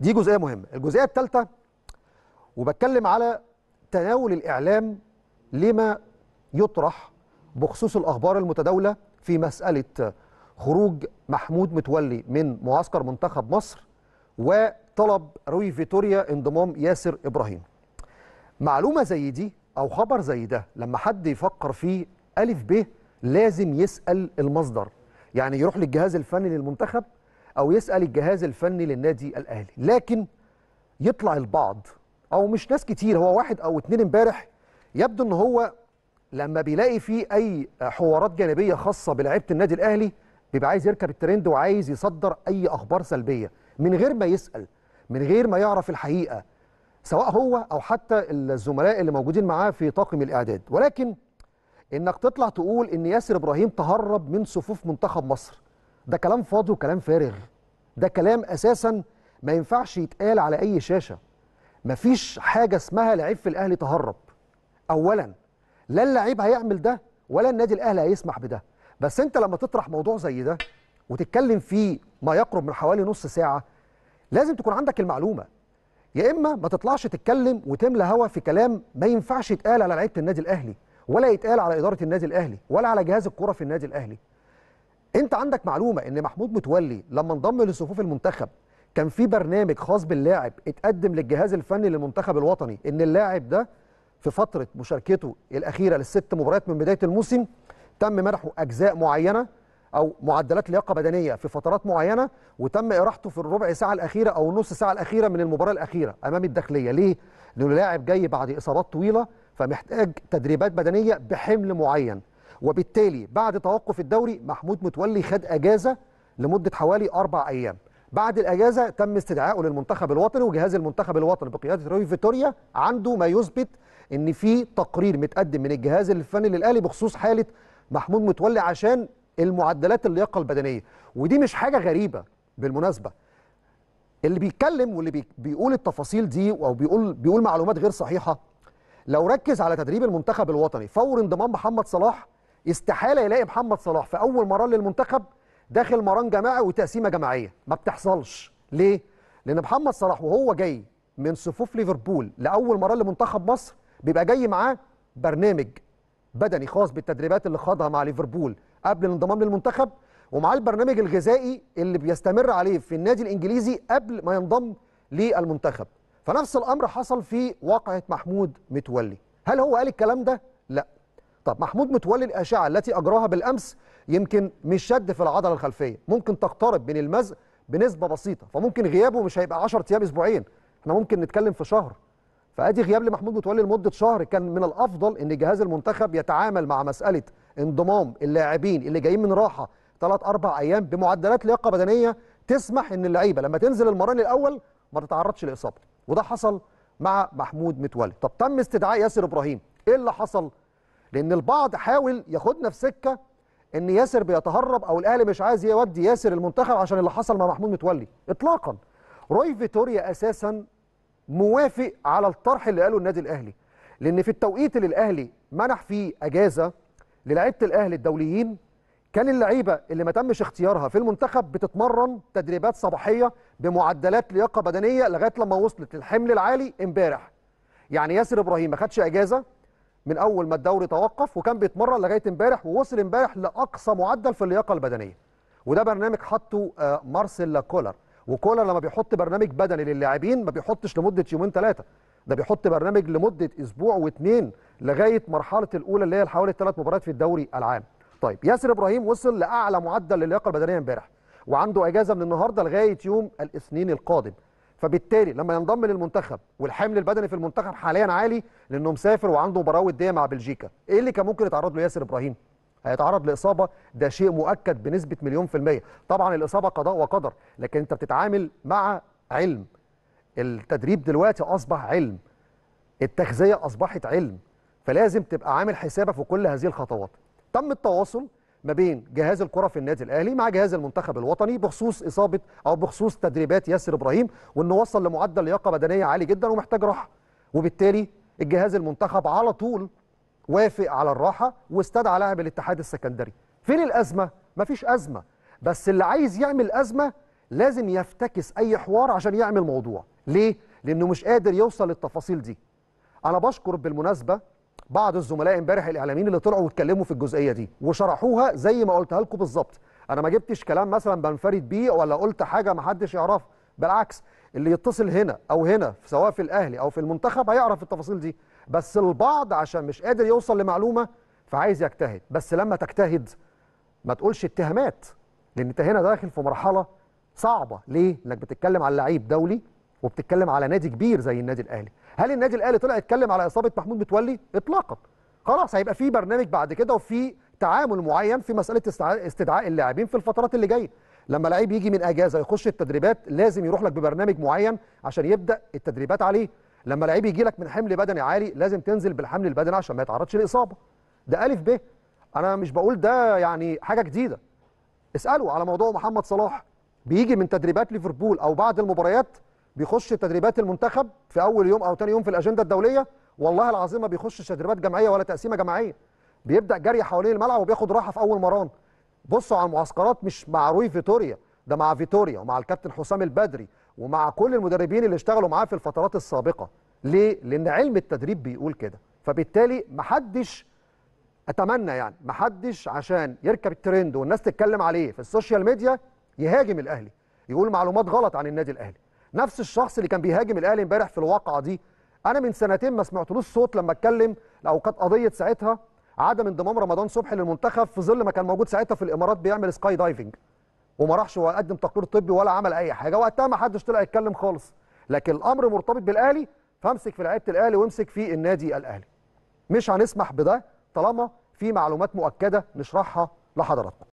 دي جزئيه مهمه الجزئيه الثالثه وبتكلم على تناول الاعلام لما يطرح بخصوص الاخبار المتداوله في مساله خروج محمود متولي من معسكر منتخب مصر وطلب روي فيتوريا انضمام ياسر ابراهيم معلومه زي دي او خبر زي ده لما حد يفكر فيه الف ب لازم يسال المصدر يعني يروح للجهاز الفني للمنتخب أو يسأل الجهاز الفني للنادي الأهلي لكن يطلع البعض أو مش ناس كتير هو واحد أو اتنين امبارح يبدو أن هو لما بيلاقي فيه أي حوارات جانبية خاصة بلعيبة النادي الأهلي بيبقى عايز يركب الترند وعايز يصدر أي أخبار سلبية من غير ما يسأل من غير ما يعرف الحقيقة سواء هو أو حتى الزملاء اللي موجودين معاه في طاقم الإعداد ولكن انك تطلع تقول ان ياسر ابراهيم تهرب من صفوف منتخب مصر ده كلام فاضي وكلام فارغ ده كلام اساسا ما ينفعش يتقال على اي شاشه مفيش حاجه اسمها لعيب في الاهلي تهرب اولا لا اللعيب هيعمل ده ولا النادي الاهلي هيسمح بده بس انت لما تطرح موضوع زي ده وتتكلم فيه ما يقرب من حوالي نص ساعه لازم تكون عندك المعلومه يا اما ما تطلعش تتكلم وتملى هوا في كلام ما ينفعش يتقال على لعيبه النادي الاهلي ولا يتقال على اداره النادي الاهلي ولا على جهاز الكره في النادي الاهلي انت عندك معلومه ان محمود متولي لما انضم لصفوف المنتخب كان في برنامج خاص باللاعب اتقدم للجهاز الفني للمنتخب الوطني ان اللاعب ده في فتره مشاركته الاخيره للست مباريات من بدايه الموسم تم منحه اجزاء معينه او معدلات لياقه بدنيه في فترات معينه وتم اراحته في الربع ساعه الاخيره او النص ساعه الاخيره من المباراه الاخيره امام الداخليه ليه لانه لاعب جاي بعد اصابات طويله فمحتاج تدريبات بدنيه بحمل معين وبالتالي بعد توقف الدوري محمود متولي خد اجازه لمده حوالي اربع ايام بعد الاجازه تم استدعائه للمنتخب الوطني وجهاز المنتخب الوطني بقياده روي فيتوريا عنده ما يثبت ان في تقرير متقدم من الجهاز الفني للاهلي بخصوص حاله محمود متولي عشان المعدلات اللياقه البدنيه ودي مش حاجه غريبه بالمناسبه اللي بيتكلم واللي بيقول التفاصيل دي او بيقول بيقول معلومات غير صحيحه لو ركز على تدريب المنتخب الوطني فور انضمام محمد صلاح استحاله يلاقي محمد صلاح في اول مران للمنتخب داخل مران جماعي وتقسيمه جماعيه ما بتحصلش ليه لان محمد صلاح وهو جاي من صفوف ليفربول لاول مران لمنتخب مصر بيبقى جاي معاه برنامج بدني خاص بالتدريبات اللي خاضها مع ليفربول قبل الانضمام للمنتخب ومعاه البرنامج الغذائي اللي بيستمر عليه في النادي الانجليزي قبل ما ينضم للمنتخب فنفس الامر حصل في واقعه محمود متولي هل هو قال الكلام ده لا طب محمود متولي الأشعة التي أجراها بالأمس يمكن مش شد في العضلة الخلفية ممكن تقترب من المزق بنسبة بسيطة فممكن غيابه مش هيبقى 10 أيام أسبوعين احنا ممكن نتكلم في شهر فأدي غياب لمحمود متولي لمدة شهر كان من الأفضل أن جهاز المنتخب يتعامل مع مسألة انضمام اللاعبين اللي جايين من راحة 3 أربع أيام بمعدلات لياقة بدنية تسمح أن اللعيبة لما تنزل المران الأول ما تتعرضش لإصابة وده حصل مع محمود متولي طب تم استدعاء ياسر إبراهيم إيه اللي حصل؟ لان البعض حاول ياخدنا في سكه ان ياسر بيتهرب او الاهلي مش عايز يودي ياسر المنتخب عشان اللي حصل مع محمود متولي اطلاقا روي فيتوريا اساسا موافق على الطرح اللي قاله النادي الاهلي لان في التوقيت اللي الاهلي منح فيه اجازه للعيبه الاهلي الدوليين كان اللعيبه اللي ما تمش اختيارها في المنتخب بتتمرن تدريبات صباحيه بمعدلات لياقه بدنيه لغايه لما وصلت للحمل العالي امبارح يعني ياسر ابراهيم ما خدش اجازه من اول ما الدوري توقف وكان بيتمرن لغايه امبارح ووصل امبارح لاقصى معدل في اللياقه البدنيه وده برنامج حطه آه، مارسيل كولر وكولر لما بيحط برنامج بدني للاعبين ما بيحطش لمده يومين ثلاثه ده بيحط برنامج لمده اسبوع واثنين لغايه مرحله الاولى اللي هي حوالي ثلاث مباريات في الدوري العام طيب ياسر ابراهيم وصل لاعلى معدل للياقه البدنيه امبارح وعنده اجازه من النهارده لغايه يوم الاثنين القادم فبالتالي لما ينضم للمنتخب والحمل البدني في المنتخب حاليا عالي لانه مسافر وعنده مباراه وديه مع بلجيكا ايه اللي كان ممكن يتعرض له ياسر ابراهيم هيتعرض لاصابه ده شيء مؤكد بنسبه مليون في الميه طبعا الاصابه قضاء وقدر لكن انت بتتعامل مع علم التدريب دلوقتي اصبح علم التغذيه اصبحت علم فلازم تبقى عامل حسابك في كل هذه الخطوات تم التواصل ما بين جهاز الكره في النادي الاهلي مع جهاز المنتخب الوطني بخصوص اصابه او بخصوص تدريبات ياسر ابراهيم وانه وصل لمعدل لياقه بدنيه عالي جدا ومحتاج راحه وبالتالي الجهاز المنتخب على طول وافق على الراحه واستدعى لاعب الاتحاد السكندري فين الازمه مفيش ازمه بس اللي عايز يعمل ازمه لازم يفتكس اي حوار عشان يعمل موضوع ليه لانه مش قادر يوصل للتفاصيل دي انا بشكر بالمناسبه بعض الزملاء امبارح الاعلاميين اللي طلعوا واتكلموا في الجزئيه دي وشرحوها زي ما قلتها لكم بالظبط انا ما جبتش كلام مثلا بنفرد بيه ولا قلت حاجه ما حدش يعرفها بالعكس اللي يتصل هنا او هنا سواء في الاهلي او في المنتخب هيعرف التفاصيل دي بس البعض عشان مش قادر يوصل لمعلومه فعايز يجتهد بس لما تجتهد ما تقولش اتهامات لان انت هنا داخل في مرحله صعبه ليه انك بتتكلم على لعيب دولي وبتتكلم على نادي كبير زي النادي الاهلي هل النادي الاهلي طلع يتكلم على اصابه محمود متولي اطلاقا خلاص هيبقى في برنامج بعد كده وفي تعامل معين في مساله استدعاء اللاعبين في الفترات اللي جايه لما لعيب يجي من اجازه يخش التدريبات لازم يروح لك ببرنامج معين عشان يبدا التدريبات عليه لما لعيب يجي لك من حمل بدني عالي لازم تنزل بالحمل البدني عشان ما يتعرضش لاصابه ده الف ب انا مش بقول ده يعني حاجه جديده اسالوا على موضوع محمد صلاح بيجي من تدريبات ليفربول او بعد المباريات بيخش تدريبات المنتخب في اول يوم او ثاني يوم في الاجنده الدوليه والله العظيم ما بيخشش تدريبات جماعيه ولا تقسيمه جماعيه بيبدا جري حوالين الملعب وبياخد راحه في اول مران بصوا على المعسكرات مش مع روي فيتوريا ده مع فيتوريا ومع الكابتن حسام البدري ومع كل المدربين اللي اشتغلوا معاه في الفترات السابقه ليه لان علم التدريب بيقول كده فبالتالي محدش اتمنى يعني محدش عشان يركب الترند والناس تتكلم عليه في السوشيال ميديا يهاجم الاهلي يقول معلومات غلط عن النادي الاهلي نفس الشخص اللي كان بيهاجم الاهلي امبارح في الواقعه دي انا من سنتين ما سمعتلوش صوت لما اتكلم او كانت قضيه ساعتها عدم انضمام رمضان صبحي للمنتخب في ظل ما كان موجود ساعتها في الامارات بيعمل سكاي دايفنج وما راحش وقدم تقرير طبي ولا عمل اي حاجه وقتها ما حدش طلع يتكلم خالص لكن الامر مرتبط بالاهلي فامسك في لعيبه الاهلي وامسك في النادي الاهلي مش هنسمح بده طالما في معلومات مؤكده نشرحها لحضراتكم